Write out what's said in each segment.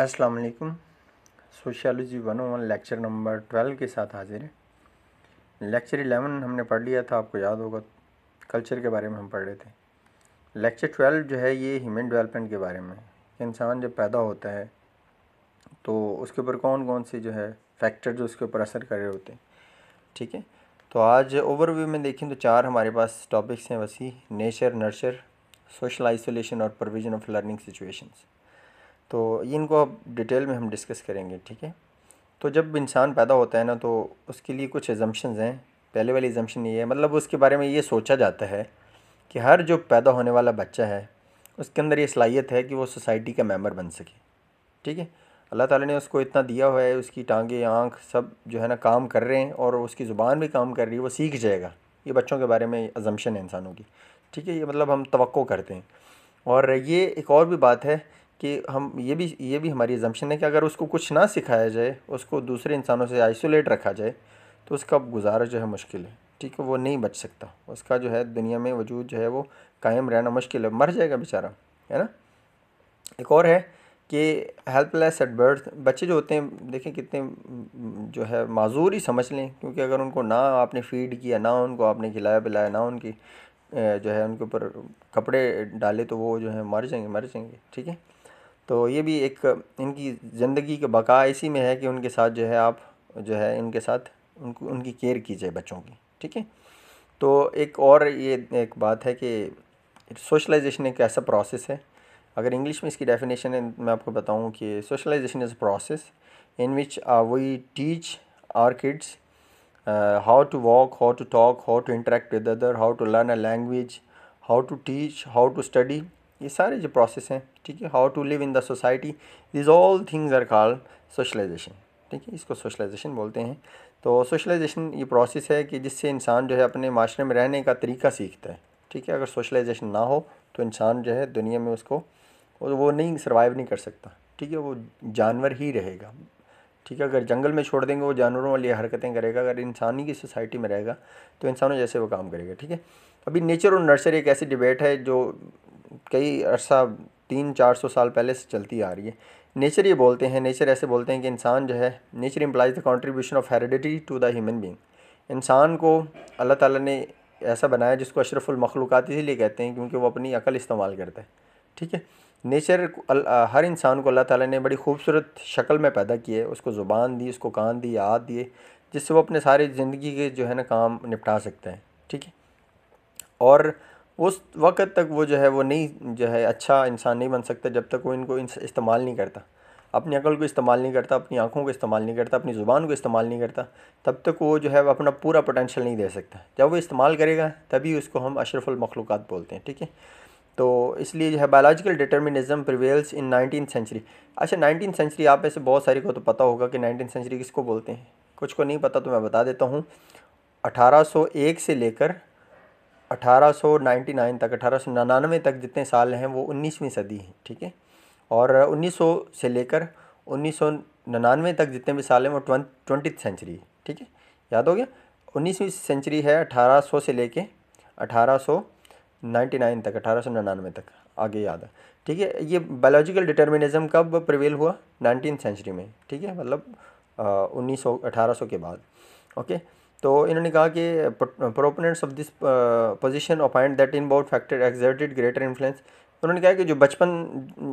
अस्सलाम वालेकुम sociology one one lecture number twelve के साथ हाजिर है लेक्चर इलेवन हमने पढ़ लिया था आपको याद होगा कल्चर के बारे में हम पढ़ रहे थे लेक्चर ट्वेल्व जो है ये ह्यूमन डेवलपमेंट के बारे में इंसान जब पैदा होता है तो उसके ऊपर कौन कौन से जो है फैक्टर जो उसके ऊपर असर कर रहे होते हैं ठीक है तो आज ओवरव्यू में देखें तो चार हमारे पास टॉपिक्स हैं versus nature nurture social isolation और प्रोविजन ऑफ लर्निंग सिचुएशंस तो इनको अब डिटेल में हम डिस्कस करेंगे ठीक है तो जब इंसान पैदा होता है ना तो उसके लिए कुछ एजम्पन्स हैं पहले वाली एजम्पन ये है मतलब उसके बारे में ये सोचा जाता है कि हर जो पैदा होने वाला बच्चा है उसके अंदर ये सलाहियत है कि वो सोसाइटी का मेम्बर बन सके ठीक है अल्लाह ताला ने उसको इतना दिया हुआ है उसकी टांगे आँख सब जो है ना काम कर रहे हैं और उसकी ज़ुबान भी काम कर रही है वो सीख जाएगा ये बच्चों के बारे में अजम्पन है इंसानों की ठीक है ये मतलब हम तो करते हैं और ये एक और भी बात है कि हम ये भी ये भी हमारी एजम्पन है कि अगर उसको कुछ ना सिखाया जाए उसको दूसरे इंसानों से आइसोलेट रखा जाए तो उसका गुजारा जो है मुश्किल है ठीक है वो नहीं बच सकता उसका जो है दुनिया में वजूद जो है वो कायम रहना मुश्किल है मर जाएगा बेचारा है ना एक और है कि हेल्पलेस एट बर्थ बच्चे जो होते हैं देखें कितने जो है माजूर ही समझ लें क्योंकि अगर उनको ना आपने फीड किया ना उनको आपने खिलाया पिलाया ना उनकी जो है उनके ऊपर कपड़े डाले तो वो जो है मर जाएंगे मर जाएंगे ठीक है तो ये भी एक इनकी ज़िंदगी का बका इसी में है कि उनके साथ जो है आप जो है इनके साथ उनको उनकी केयर कीजिए बच्चों की ठीक है तो एक और ये एक बात है कि सोशलाइजेशन एक ऐसा प्रोसेस है अगर इंग्लिश में इसकी डेफिनेशन है मैं आपको बताऊं कि socialization is process in which we teach our kids how to walk how to talk how to interact with other how to learn a language how to teach how to study ये सारे जो process हैं ठीक है how to live in the society these all things are called socialization ठीक है इसको socialisation बोलते हैं तो सोशलाइजेशन ये प्रोसेस है कि जिससे इंसान जो है अपने माशरे में रहने का तरीका सीखता है ठीक है अगर सोशलाइजेशन ना हो तो इंसान जो है दुनिया में उसको वो नहीं सर्वाइव नहीं कर सकता ठीक है वो जानवर ही रहेगा ठीक है अगर जंगल में छोड़ देंगे वो जानवरों वाली हरकतें करेगा अगर इंसानी की सोसाइटी में रहेगा तो इंसानों जैसे वो काम करेगा ठीक है अभी नेचर और नर्सरी एक ऐसी डिबेट है जो कई अरसा तीन चार सौ साल पहले से चलती आ रही है नेचर ये बोलते हैं नेचर ऐसे बोलते हैं कि इंसान जो है nature implies the contribution of heredity to the human being इंसान को अल्लाह ताला ने ऐसा बनाया जिसको अशरफुल इसीलिए कहते हैं क्योंकि वो अपनी अकल इस्तेमाल करता है ठीक है नेचर हर इंसान को अल्लाह ताला ने बड़ी खूबसूरत शक्ल में पैदा किए है उसको ज़ुबान दी उसको कान दी याद दिए जिससे वो अपने सारे ज़िंदगी के जो है ना काम निपटा सकते हैं ठीक है और उस वक़्त तक वो जो है वो नहीं जो है अच्छा इंसान नहीं बन सकता जब तक वो इनको इस्तेमाल नहीं करता अपनी अकल को इस्तेमाल नहीं करता अपनी आँखों को इस्तेमाल नहीं करता अपनी ज़ुबान को इस्तेमाल नहीं करता तब तक वो जो है अपना पूरा पोटेंशियल नहीं दे सकता जब वो इस्तेमाल करेगा तभी उसको हम अशरफुलमखलूक़ात बोलते हैं ठीक है तो इसलिए जो है biological determinism prevails in nineteen century अच्छा नाइनटीन सेंचुरी आप ऐसे बहुत सारी को तो पता होगा कि नाइनटीन सेंचुरी किसको बोलते हैं कुछ को नहीं पता तो मैं बता देता हूँ 1801 से लेकर 1899 तक अठारह तक जितने साल हैं वो 19वीं सदी हैं ठीक है और 1900 से लेकर 1999 तक जितने भी साल हैं वो ट्वेंटी सेंचुरी ठीक है याद हो गया उन्नीसवीं सेंचुरी है 1800 से लेके 1899 तक अठारह तक आगे याद है ठीक है ये बायोलॉजिकल डिटर्मिनिज्म कब प्रवेल हुआ नाइनटीन सेंचुरी में ठीक है मतलब उन्नीस सौ के बाद ओके तो इन्होंने कहा कि proponents of this position appoint that in bout factor exerted greater influence उन्होंने कहा कि जो बचपन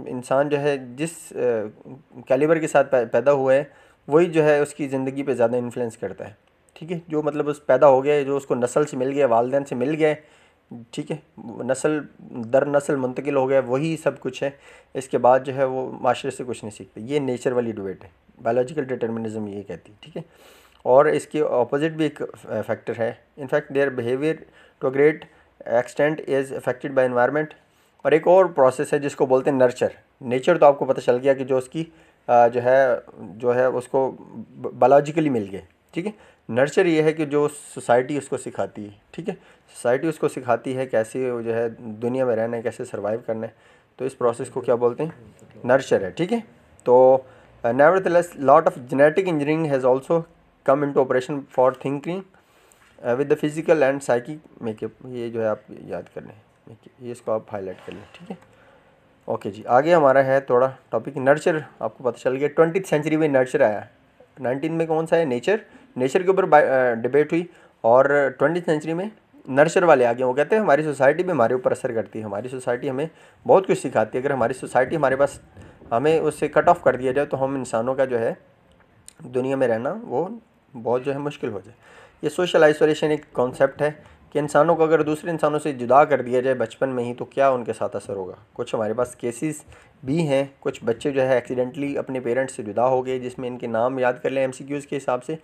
इंसान जो है जिस कैलिबर uh, के साथ पैदा हुआ है वही जो है उसकी ज़िंदगी पे ज़्यादा इन्फ्लुएंस करता है ठीक है जो मतलब उस पैदा हो गया जो उसको नस्ल से मिल गया वालदेन से मिल गए ठीक है नस्ल दर नस्ल मुंतकिल हो गया वही सब कुछ है इसके बाद जो है वो माशरे से कुछ नहीं सीखते ये नेचर वाली डिबेट है बायोलॉजिकल डिटर्मिनिज्म ये कहती है ठीक है और इसके ऑपोजिट भी एक फैक्टर है in fact their behaviour to a great extent is affected by environment और एक और प्रोसेस है जिसको बोलते हैं नर्चर नेचर तो आपको पता चल गया कि जो उसकी जो है जो है उसको बायोलॉजिकली मिल गए ठीक है नर्चर ये है कि जो सोसाइटी उसको सिखाती है ठीक है सोसाइटी उसको सिखाती है कैसे जो है दुनिया में रहना है कैसे सर्वाइव करना है तो इस प्रोसेस को क्या बोलते हैं नर्चर है ठीक है तो never lot of genetic engineering has also come into operation for thinking with the physical and psychic makeup ये जो है आप याद कर लें ये इसको आप हाईलाइट कर लें ठीक है ओके जी आगे हमारा है थोड़ा टॉपिक नर्चर आपको पता चल गया ट्वेंटी सेंचुरी में नर्चर आया नाइनटीन में कौन सा है नेचर नेचर के ऊपर डिबेट uh, हुई और ट्वेंटी सेंचुरी में नर्चर वाले आ गए वो कहते हैं हमारी सोसाइटी भी हमारे ऊपर असर करती है हमारी सोसाइटी हमें बहुत कुछ सिखाती है अगर हमारी सोसाइटी हमारे पास हमें उससे कट ऑफ कर दिया जाए तो हम इंसानों का जो है दुनिया में रहना वो बहुत जो है मुश्किल हो जाए ये सोशल आइसोलेशन एक कॉन्सेप्ट है कि इंसानों को अगर दूसरे इंसानों से जुदा कर दिया जाए बचपन में ही तो क्या उनके साथ असर होगा कुछ हमारे पास केसेस भी हैं कुछ बच्चे जो है एक्सीडेंटली अपने पेरेंट्स से जुदा हो गए जिसमें इनके नाम याद कर लें एम के हिसाब से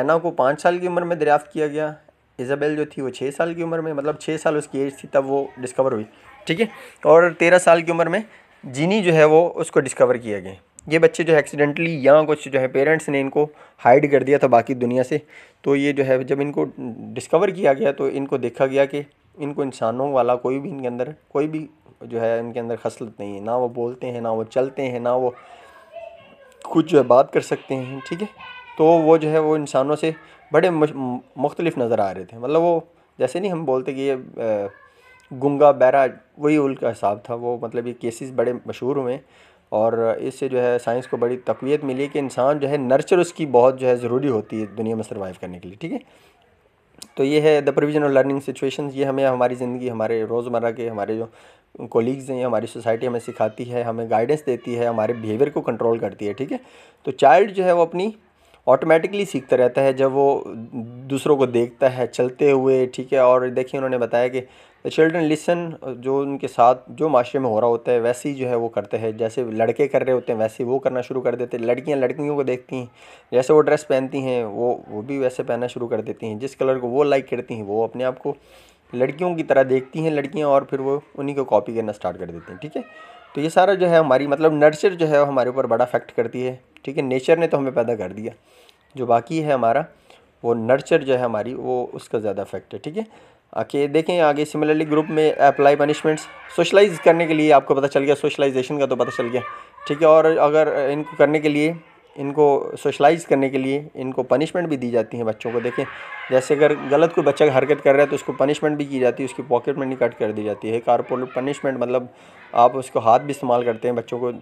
ऐना को पाँच साल की उम्र में दरियाफ़्त किया गया इज़ाबेल जो थी वो छः साल की उम्र में मतलब छः साल उसकी एज थी तब वो डिस्कवर हुई ठीक है और तेरह साल की उम्र में जीनी जो है वो उसको डिस्कवर किया गया ये बच्चे जो है एक्सीडेंटली या कुछ जो है पेरेंट्स ने इनको हाइड कर दिया था बाकी दुनिया से तो ये जो है जब इनको डिस्कवर किया गया तो इनको देखा गया कि इनको इंसानों वाला कोई भी इनके अंदर कोई भी जो है इनके अंदर खसलत नहीं है ना वो बोलते हैं ना वो चलते हैं ना वो कुछ जो है बात कर सकते हैं ठीक है तो वो जो है वो इंसानों से बड़े मुख्तलिफ नज़र आ रहे थे मतलब वो जैसे नहीं हम बोलते कि ये गंगा बैरा वही उल्का हिसाब था वो मतलब ये केसेस बड़े मशहूर हुए और इससे जो है साइंस को बड़ी तक़वीत मिली कि इंसान जो है नर्चर उसकी बहुत जो है ज़रूरी होती है दुनिया में सर्वाइव करने के लिए ठीक है तो ये है the provision of learning situation ये हमें हमारी ज़िंदगी हमारे रोज़मर्रा के हमारे जो कोलीग्स हैं हमारी सोसाइटी हमें सिखाती है हमें गाइडेंस देती है हमारे बिहेवियर को कंट्रोल करती है ठीक है तो चाइल्ड जो है वो अपनी ऑटोमेटिकली सीखता रहता है जब वो दूसरों को देखता है चलते हुए ठीक है और देखिए उन्होंने बताया कि चिल्ड्रन लिसन जो उनके साथ जो माशरे में हो रहा होता है वैसे ही जो है वो करते हैं जैसे लड़के कर रहे होते हैं वैसे वो करना शुरू कर देते हैं लड़कियाँ लड़कियों को देखती हैं जैसे वो ड्रेस पहनती हैं वो वो भी वैसे पहनना शुरू कर देती हैं जिस कलर को वो लाइक करती हैं वो अपने आप को लड़कियों की तरह देखती हैं लड़कियाँ और फिर वो उन्हीं को कॉपी करना स्टार्ट कर देती हैं ठीक है तो ये सारा जो है हमारी मतलब नर्चर जो है हमारे ऊपर बड़ा इफेक्ट करती है ठीक है नेचर ने तो हमें पैदा कर दिया जो बाकी है हमारा वो नर्चर जो है हमारी वो उसका ज़्यादा अफेक्ट है ठीक है आके देखें आगे सिमिलरली ग्रुप में अप्लाई पनिशमेंट्स सोशलाइज करने के लिए आपको पता चल गया सोशलाइजेशन का तो पता चल गया ठीक है और अगर इनको करने के लिए इनको सोशलाइज़ करने के लिए इनको पनिशमेंट भी दी जाती है बच्चों को देखें जैसे अगर गलत कोई बच्चा हरकत कर रहा है तो उसको पनिशमेंट भी की जाती है उसकी पॉकेट मनी कट कर दी जाती है कारपोल पनिशमेंट मतलब आप उसको हाथ भी इस्तेमाल करते हैं बच्चों को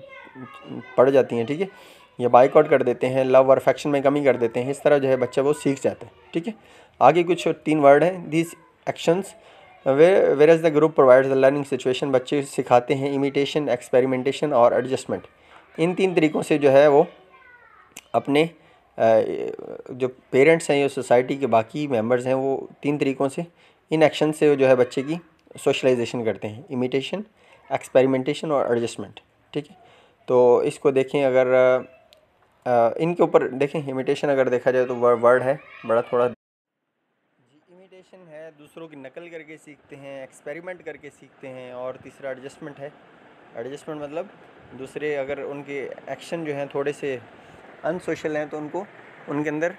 पड़ जाती हैं ठीक है थीके? या बाइकआउट कर देते हैं लव और अफेक्शन में कमी कर देते हैं इस तरह जो है बच्चा वो सीख जाता है ठीक है आगे कुछ तीन वर्ड हैं these actions were were as the group provide the learning situation बच्चे सिखाते हैं इमिटेशन एक्सपेरिमेंटेशन और एडजस्टमेंट इन तीन तरीक़ों से जो है वो अपने जो पेरेंट्स हैं या सोसाइटी के बाकी मेंबर्स हैं वो तीन तरीक़ों से इन एक्शन से जो है बच्चे की सोशलाइजेशन करते हैं इमिटेशन एक्सपेरिमेंटेशन और एडजस्टमेंट ठीक है तो इसको देखें अगर इनके ऊपर देखें इमिटेशन अगर देखा जाए तो वर्ड है बड़ा थोड़ा जी इमिटेशन है दूसरों की नकल करके सीखते हैं एक्सपेरिमेंट करके सीखते हैं और तीसरा एडजस्टमेंट है एडजस्टमेंट मतलब दूसरे अगर उनके एक्शन जो हैं थोड़े से अनसोशल हैं तो उनको उनके अंदर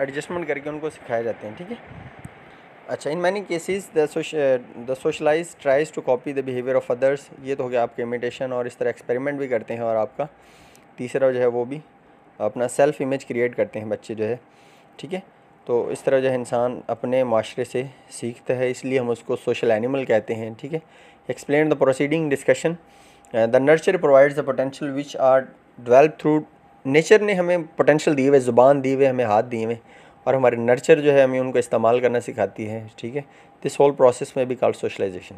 एडजस्टमेंट करके उनको सिखाया जाते हैं ठीक है अच्छा in many cases the socialize tries to copy the behaviour of others ये तो हो गया आपके इमिटेशन और इस तरह एक्सपेरिमेंट भी करते हैं और आपका तीसरा जो है वो भी अपना सेल्फ इमेज क्रिएट करते हैं बच्चे जो है ठीक है तो इस तरह जो है इंसान अपने माशरे से सीखता है इसलिए हम उसको सोशल एनिमल कहते हैं ठीक है explain the proceeding discussion the nurture provides the potential which are develop through nature ने हमें पोटेंशल दिए हुए ज़ुबान दिए हुए हमें हाथ दिए हुए और हमारे नर्चर जो है हमें उनको इस्तेमाल करना सिखाती है ठीक है दिस होल प्रोसेस में भी कॉल्ड सोशलाइजेशन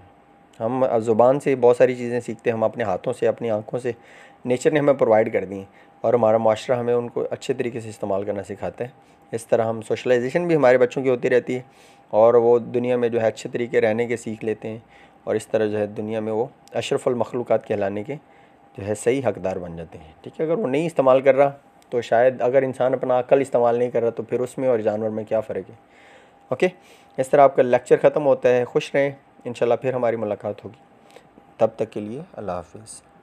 हम ज़ुबान से बहुत सारी चीज़ें सीखते हैं हम अपने हाथों से अपनी आँखों से नेचर ने हमें प्रोवाइड कर दी और हमारा माशरा हमें उनको अच्छे तरीके से इस्तेमाल करना सिखाता है इस तरह हम सोशलाइजेशन भी हमारे बच्चों की होती रहती है और वो दुनिया में जो है अच्छे तरीके रहने के सीख लेते हैं और इस तरह जो है दुनिया में वो अशरफुल मखलूक कहलाने के जो है सही हकदार बन जाते हैं ठीक है अगर वो नहीं इस्तेमाल कर रहा तो शायद अगर इंसान अपना अकल इस्तेमाल नहीं कर रहा तो फिर उसमें और जानवर में क्या फ़र्क है ओके इस तरह आपका लेक्चर ख़त्म होता है खुश रहें इन फिर हमारी मुलाकात होगी तब तक के लिए अल्लाह हाफिज़